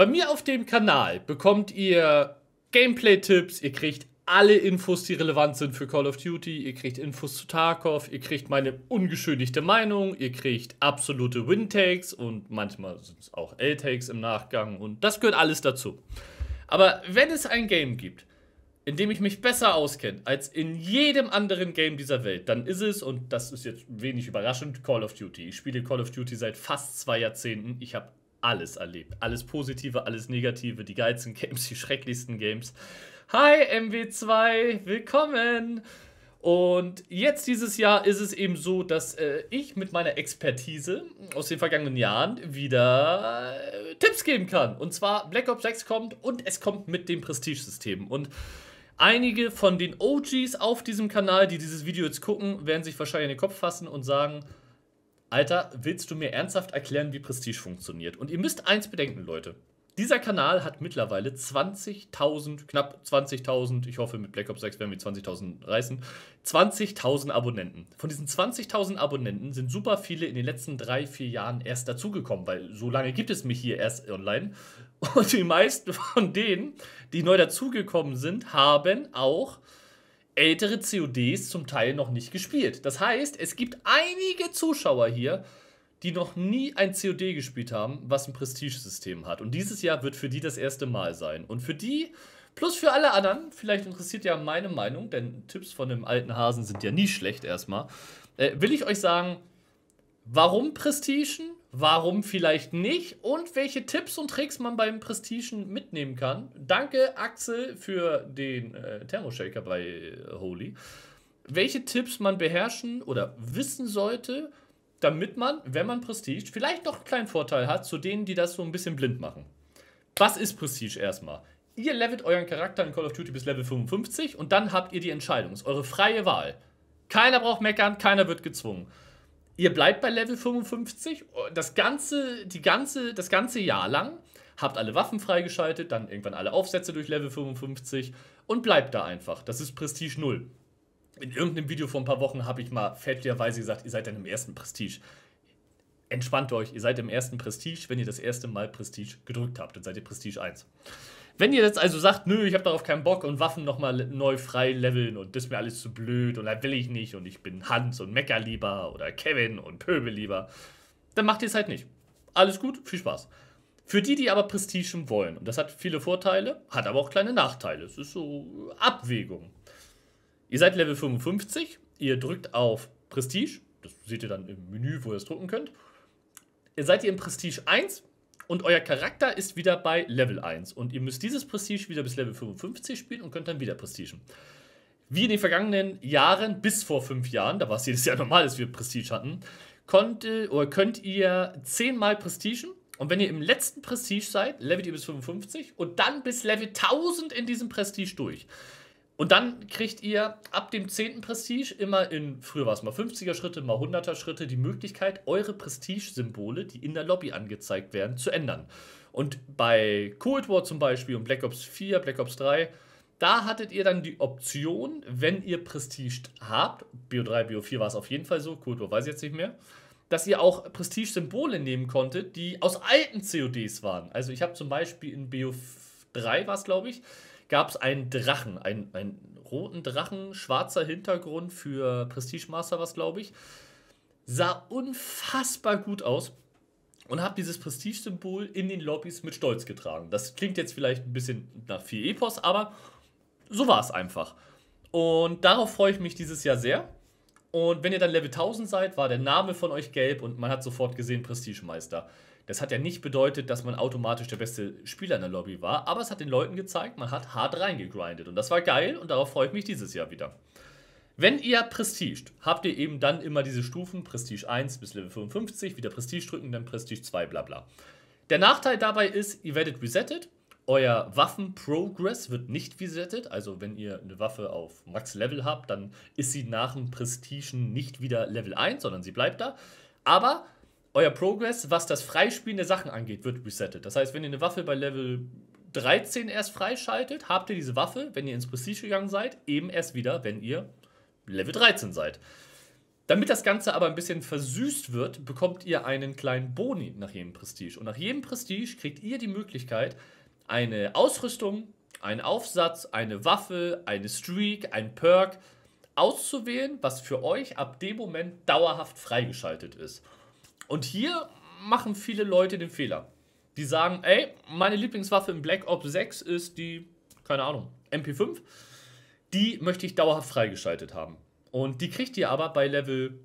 Bei mir auf dem Kanal bekommt ihr Gameplay-Tipps, ihr kriegt alle Infos, die relevant sind für Call of Duty, ihr kriegt Infos zu Tarkov, ihr kriegt meine ungeschönigte Meinung, ihr kriegt absolute Win-Takes und manchmal sind es auch L-Takes im Nachgang und das gehört alles dazu. Aber wenn es ein Game gibt, in dem ich mich besser auskenne als in jedem anderen Game dieser Welt, dann ist es, und das ist jetzt wenig überraschend, Call of Duty. Ich spiele Call of Duty seit fast zwei Jahrzehnten. Ich habe alles erlebt. Alles Positive, alles Negative, die geilsten Games, die schrecklichsten Games. Hi MW2, willkommen! Und jetzt dieses Jahr ist es eben so, dass äh, ich mit meiner Expertise aus den vergangenen Jahren wieder äh, Tipps geben kann. Und zwar Black Ops 6 kommt und es kommt mit dem Prestige-System. Und einige von den OGs auf diesem Kanal, die dieses Video jetzt gucken, werden sich wahrscheinlich in den Kopf fassen und sagen, Alter, willst du mir ernsthaft erklären, wie Prestige funktioniert? Und ihr müsst eins bedenken, Leute. Dieser Kanal hat mittlerweile 20.000, knapp 20.000, ich hoffe mit Black Ops 6 werden wir 20.000 reißen, 20.000 Abonnenten. Von diesen 20.000 Abonnenten sind super viele in den letzten drei, vier Jahren erst dazugekommen, weil so lange gibt es mich hier erst online. Und die meisten von denen, die neu dazugekommen sind, haben auch ältere CODs zum Teil noch nicht gespielt. Das heißt, es gibt einige Zuschauer hier, die noch nie ein COD gespielt haben, was ein Prestigesystem hat. Und dieses Jahr wird für die das erste Mal sein. Und für die, plus für alle anderen, vielleicht interessiert ja meine Meinung, denn Tipps von dem alten Hasen sind ja nie schlecht erstmal, äh, will ich euch sagen, warum Prestigen warum vielleicht nicht und welche Tipps und Tricks man beim Prestigen mitnehmen kann. Danke, Axel, für den äh, Thermoshaker bei äh, Holy. Welche Tipps man beherrschen oder wissen sollte, damit man, wenn man Prestige, vielleicht noch einen kleinen Vorteil hat zu denen, die das so ein bisschen blind machen. Was ist Prestige erstmal? Ihr levelt euren Charakter in Call of Duty bis Level 55 und dann habt ihr die Entscheidung. Es ist eure freie Wahl. Keiner braucht meckern, keiner wird gezwungen ihr bleibt bei Level 55 das ganze, die ganze, das ganze Jahr lang, habt alle Waffen freigeschaltet, dann irgendwann alle Aufsätze durch Level 55 und bleibt da einfach. Das ist Prestige 0. In irgendeinem Video vor ein paar Wochen habe ich mal fälschlicherweise gesagt, ihr seid dann im ersten Prestige. Entspannt euch, ihr seid im ersten Prestige, wenn ihr das erste Mal Prestige gedrückt habt, dann seid ihr Prestige 1. Wenn ihr jetzt also sagt, nö, ich habe darauf keinen Bock und Waffen nochmal neu frei leveln und das ist mir alles zu blöd und da will ich nicht und ich bin Hans und Mecker lieber oder Kevin und Pöbel lieber, dann macht ihr es halt nicht. Alles gut, viel Spaß. Für die, die aber Prestige wollen, und das hat viele Vorteile, hat aber auch kleine Nachteile. Es ist so Abwägung. Ihr seid Level 55, ihr drückt auf Prestige, das seht ihr dann im Menü, wo ihr es drucken könnt. Ihr seid ihr im Prestige 1, und euer Charakter ist wieder bei Level 1 und ihr müsst dieses Prestige wieder bis Level 55 spielen und könnt dann wieder Prestigen. Wie in den vergangenen Jahren, bis vor fünf Jahren, da war es jedes Jahr normal, dass wir Prestige hatten, konnte, äh, oder könnt ihr zehnmal Prestigen und wenn ihr im letzten Prestige seid, levelt ihr bis 55 und dann bis Level 1000 in diesem Prestige durch. Und dann kriegt ihr ab dem 10. Prestige immer in, früher war es mal 50er Schritte, mal 100er Schritte, die Möglichkeit, eure Prestige-Symbole, die in der Lobby angezeigt werden, zu ändern. Und bei Cold War zum Beispiel und Black Ops 4, Black Ops 3, da hattet ihr dann die Option, wenn ihr Prestige habt, Bio 3, Bio 4 war es auf jeden Fall so, Cold War weiß ich jetzt nicht mehr, dass ihr auch Prestige-Symbole nehmen konntet, die aus alten CODs waren. Also ich habe zum Beispiel in Bio 3 war es, glaube ich, gab es einen Drachen, einen, einen roten Drachen, schwarzer Hintergrund für Prestige Master was, glaube ich. Sah unfassbar gut aus und habe dieses Prestige-Symbol in den Lobbys mit Stolz getragen. Das klingt jetzt vielleicht ein bisschen nach viel Epos, aber so war es einfach. Und darauf freue ich mich dieses Jahr sehr. Und wenn ihr dann Level 1000 seid, war der Name von euch gelb und man hat sofort gesehen Prestigemeister. Meister. Das hat ja nicht bedeutet, dass man automatisch der beste Spieler in der Lobby war, aber es hat den Leuten gezeigt, man hat hart reingegrindet. Und das war geil und darauf freue ich mich dieses Jahr wieder. Wenn ihr Prestige, habt ihr eben dann immer diese Stufen, Prestige 1 bis Level 55, wieder Prestige drücken, dann Prestige 2, bla bla. Der Nachteil dabei ist, ihr werdet resettet, euer Waffenprogress wird nicht resettet, also wenn ihr eine Waffe auf Max-Level habt, dann ist sie nach dem Prestigen nicht wieder Level 1, sondern sie bleibt da. Aber euer Progress, was das Freispielen der Sachen angeht, wird resettet. Das heißt, wenn ihr eine Waffe bei Level 13 erst freischaltet, habt ihr diese Waffe, wenn ihr ins Prestige gegangen seid, eben erst wieder, wenn ihr Level 13 seid. Damit das Ganze aber ein bisschen versüßt wird, bekommt ihr einen kleinen Boni nach jedem Prestige. Und nach jedem Prestige kriegt ihr die Möglichkeit, eine Ausrüstung, einen Aufsatz, eine Waffe, eine Streak, ein Perk auszuwählen, was für euch ab dem Moment dauerhaft freigeschaltet ist. Und hier machen viele Leute den Fehler. Die sagen, ey, meine Lieblingswaffe in Black Ops 6 ist die, keine Ahnung, MP5. Die möchte ich dauerhaft freigeschaltet haben. Und die kriegt ihr aber bei Level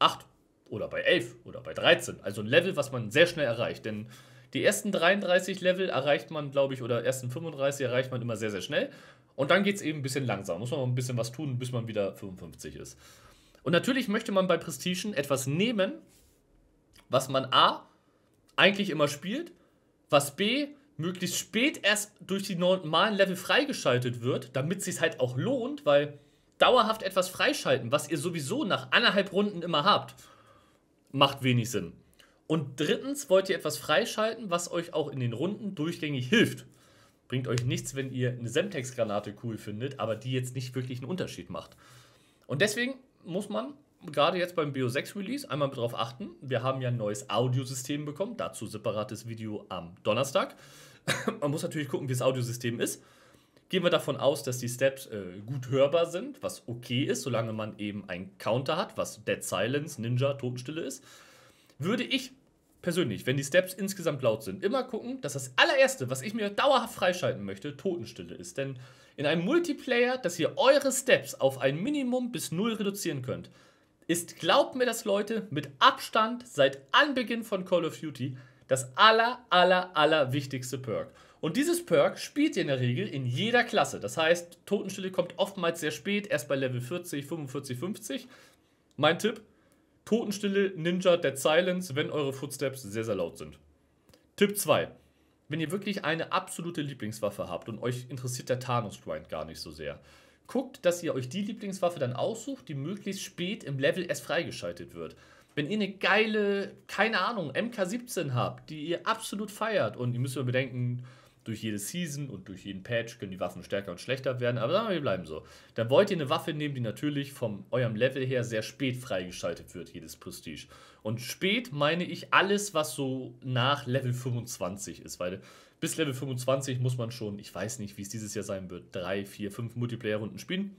8 oder bei 11 oder bei 13. Also ein Level, was man sehr schnell erreicht. Denn die ersten 33 Level erreicht man, glaube ich, oder ersten 35 erreicht man immer sehr, sehr schnell. Und dann geht es eben ein bisschen langsam. Muss man ein bisschen was tun, bis man wieder 55 ist. Und natürlich möchte man bei Prestigen etwas nehmen, was man A eigentlich immer spielt, was B möglichst spät erst durch die normalen Level freigeschaltet wird, damit es sich halt auch lohnt, weil dauerhaft etwas freischalten, was ihr sowieso nach anderthalb Runden immer habt, macht wenig Sinn. Und drittens wollt ihr etwas freischalten, was euch auch in den Runden durchgängig hilft. Bringt euch nichts, wenn ihr eine Semtex-Granate cool findet, aber die jetzt nicht wirklich einen Unterschied macht. Und deswegen muss man gerade jetzt beim BO6 Release einmal darauf achten. Wir haben ja ein neues Audiosystem bekommen, dazu separates Video am Donnerstag. Man muss natürlich gucken, wie das Audiosystem ist. Gehen wir davon aus, dass die Steps äh, gut hörbar sind, was okay ist, solange man eben einen Counter hat, was Dead Silence, Ninja, Totenstille ist. Würde ich persönlich, wenn die Steps insgesamt laut sind, immer gucken, dass das allererste, was ich mir dauerhaft freischalten möchte, Totenstille ist. Denn in einem Multiplayer, dass ihr eure Steps auf ein Minimum bis null reduzieren könnt, ist, glaubt mir das Leute, mit Abstand seit Anbeginn von Call of Duty das aller, aller, aller wichtigste Perk. Und dieses Perk spielt ihr in der Regel in jeder Klasse. Das heißt, Totenstille kommt oftmals sehr spät, erst bei Level 40, 45, 50. Mein Tipp, Totenstille, Ninja, Dead Silence, wenn eure Footsteps sehr, sehr laut sind. Tipp 2. Wenn ihr wirklich eine absolute Lieblingswaffe habt und euch interessiert der Thanos-Grind gar nicht so sehr, guckt, dass ihr euch die Lieblingswaffe dann aussucht, die möglichst spät im Level S freigeschaltet wird. Wenn ihr eine geile, keine Ahnung, MK17 habt, die ihr absolut feiert und ihr müsst immer bedenken, durch jede Season und durch jeden Patch können die Waffen stärker und schlechter werden, aber sagen wir, wir bleiben so. Dann wollt ihr eine Waffe nehmen, die natürlich von eurem Level her sehr spät freigeschaltet wird, jedes Prestige. Und spät meine ich alles, was so nach Level 25 ist, weil bis Level 25 muss man schon, ich weiß nicht, wie es dieses Jahr sein wird, drei, vier, fünf Multiplayer-Runden spielen.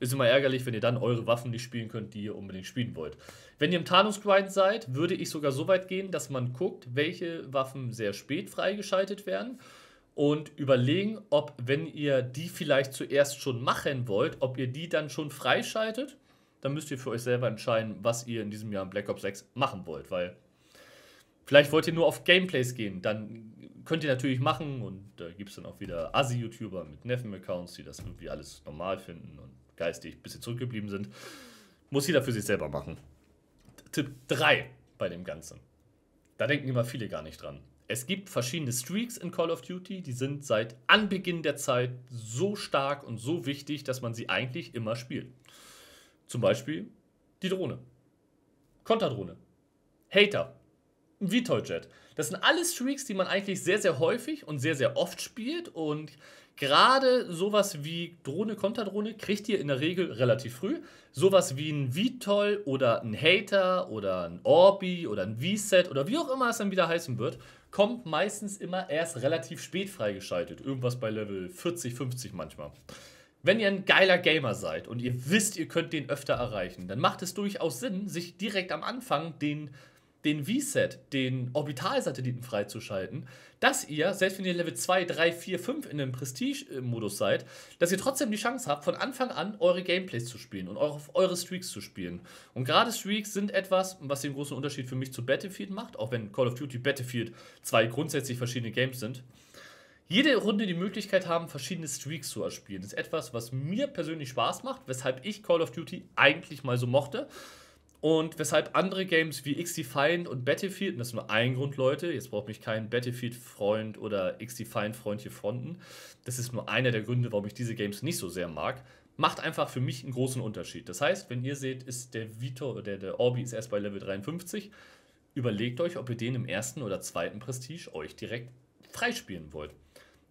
Ist immer ärgerlich, wenn ihr dann eure Waffen nicht spielen könnt, die ihr unbedingt spielen wollt. Wenn ihr im Tarnungsgrind seid, würde ich sogar so weit gehen, dass man guckt, welche Waffen sehr spät freigeschaltet werden und überlegen, ob, wenn ihr die vielleicht zuerst schon machen wollt, ob ihr die dann schon freischaltet. Dann müsst ihr für euch selber entscheiden, was ihr in diesem Jahr in Black Ops 6 machen wollt, weil Vielleicht wollt ihr nur auf Gameplays gehen, dann könnt ihr natürlich machen und da gibt es dann auch wieder Assi-YouTuber mit Neffen-Accounts, die das irgendwie alles normal finden und geistig ein bisschen zurückgeblieben sind. Muss jeder für sich selber machen. Tipp 3 bei dem Ganzen. Da denken immer viele gar nicht dran. Es gibt verschiedene Streaks in Call of Duty, die sind seit Anbeginn der Zeit so stark und so wichtig, dass man sie eigentlich immer spielt. Zum Beispiel die Drohne. Konterdrohne. Hater ein Vitoljet. Das sind alles Streaks, die man eigentlich sehr, sehr häufig und sehr, sehr oft spielt. Und gerade sowas wie Drohne, Konterdrohne kriegt ihr in der Regel relativ früh. Sowas wie ein Vitol oder ein Hater oder ein Orbi oder ein V-Set oder wie auch immer es dann wieder heißen wird, kommt meistens immer erst relativ spät freigeschaltet. Irgendwas bei Level 40, 50 manchmal. Wenn ihr ein geiler Gamer seid und ihr wisst, ihr könnt den öfter erreichen, dann macht es durchaus Sinn, sich direkt am Anfang den den VSAT, den Orbitalsatelliten freizuschalten, dass ihr, selbst wenn ihr Level 2, 3, 4, 5 in einem Prestige-Modus seid, dass ihr trotzdem die Chance habt, von Anfang an eure Gameplays zu spielen und eure, eure Streaks zu spielen. Und gerade Streaks sind etwas, was den großen Unterschied für mich zu Battlefield macht, auch wenn Call of Duty Battlefield zwei grundsätzlich verschiedene Games sind jede Runde die Möglichkeit haben, verschiedene Streaks zu erspielen. ist etwas, was mir persönlich Spaß macht, weshalb ich Call of Duty eigentlich mal so mochte. Und weshalb andere Games wie XDefiant und Battlefield, und das ist nur ein Grund, Leute, jetzt braucht mich kein Battlefield-Freund oder XDefiant-Freund hier fronten, das ist nur einer der Gründe, warum ich diese Games nicht so sehr mag, macht einfach für mich einen großen Unterschied. Das heißt, wenn ihr seht, ist der Vito, der, der Orbi ist erst bei Level 53, überlegt euch, ob ihr den im ersten oder zweiten Prestige euch direkt freispielen wollt.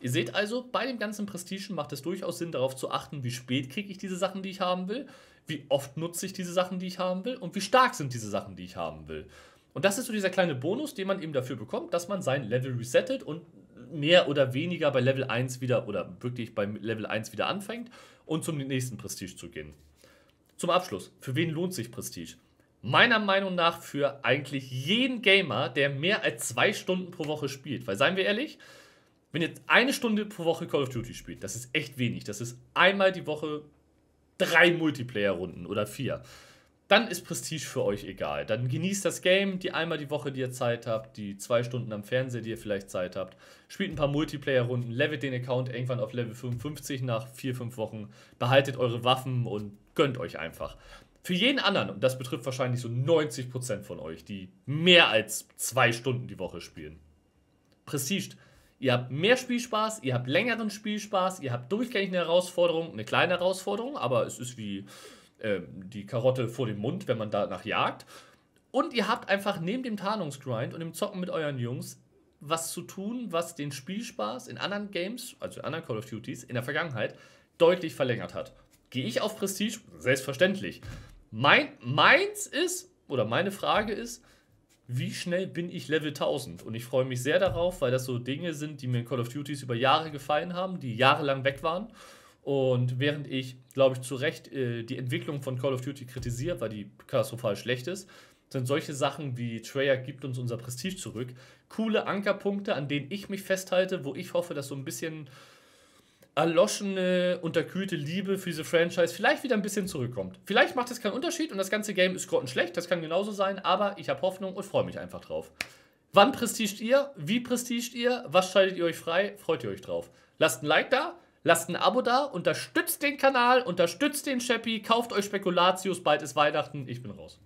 Ihr seht also, bei dem ganzen Prestige macht es durchaus Sinn, darauf zu achten, wie spät kriege ich diese Sachen, die ich haben will, wie oft nutze ich diese Sachen, die ich haben will und wie stark sind diese Sachen, die ich haben will. Und das ist so dieser kleine Bonus, den man eben dafür bekommt, dass man sein Level resettet und mehr oder weniger bei Level 1 wieder oder wirklich bei Level 1 wieder anfängt und zum nächsten Prestige zu gehen. Zum Abschluss, für wen lohnt sich Prestige? Meiner Meinung nach für eigentlich jeden Gamer, der mehr als zwei Stunden pro Woche spielt. Weil seien wir ehrlich, wenn ihr eine Stunde pro Woche Call of Duty spielt, das ist echt wenig. Das ist einmal die Woche drei Multiplayer-Runden oder vier. Dann ist Prestige für euch egal. Dann genießt das Game, die einmal die Woche, die ihr Zeit habt, die zwei Stunden am Fernseher, die ihr vielleicht Zeit habt. Spielt ein paar Multiplayer-Runden, levelt den Account irgendwann auf Level 55 nach vier, fünf Wochen, behaltet eure Waffen und gönnt euch einfach. Für jeden anderen, und das betrifft wahrscheinlich so 90% von euch, die mehr als zwei Stunden die Woche spielen, Prestige ihr habt mehr Spielspaß, ihr habt längeren Spielspaß, ihr habt durchgängig eine Herausforderung, eine kleine Herausforderung, aber es ist wie äh, die Karotte vor dem Mund, wenn man danach jagt. Und ihr habt einfach neben dem Tarnungsgrind und dem Zocken mit euren Jungs was zu tun, was den Spielspaß in anderen Games, also in anderen Call of Duties, in der Vergangenheit deutlich verlängert hat. Gehe ich auf Prestige? Selbstverständlich. Mein, meins ist, oder meine Frage ist, wie schnell bin ich Level 1000? Und ich freue mich sehr darauf, weil das so Dinge sind, die mir in Call of Duties über Jahre gefallen haben, die jahrelang weg waren. Und während ich, glaube ich, zu Recht äh, die Entwicklung von Call of Duty kritisiere, weil die katastrophal schlecht ist, sind solche Sachen wie Treyarch gibt uns unser Prestige zurück. Coole Ankerpunkte, an denen ich mich festhalte, wo ich hoffe, dass so ein bisschen erloschene, unterkühlte Liebe für diese Franchise vielleicht wieder ein bisschen zurückkommt. Vielleicht macht es keinen Unterschied und das ganze Game ist grottenschlecht, das kann genauso sein, aber ich habe Hoffnung und freue mich einfach drauf. Wann prestiget ihr? Wie prestiget ihr? Was schaltet ihr euch frei? Freut ihr euch drauf? Lasst ein Like da, lasst ein Abo da, unterstützt den Kanal, unterstützt den Chappy, kauft euch Spekulatius, bald ist Weihnachten, ich bin raus.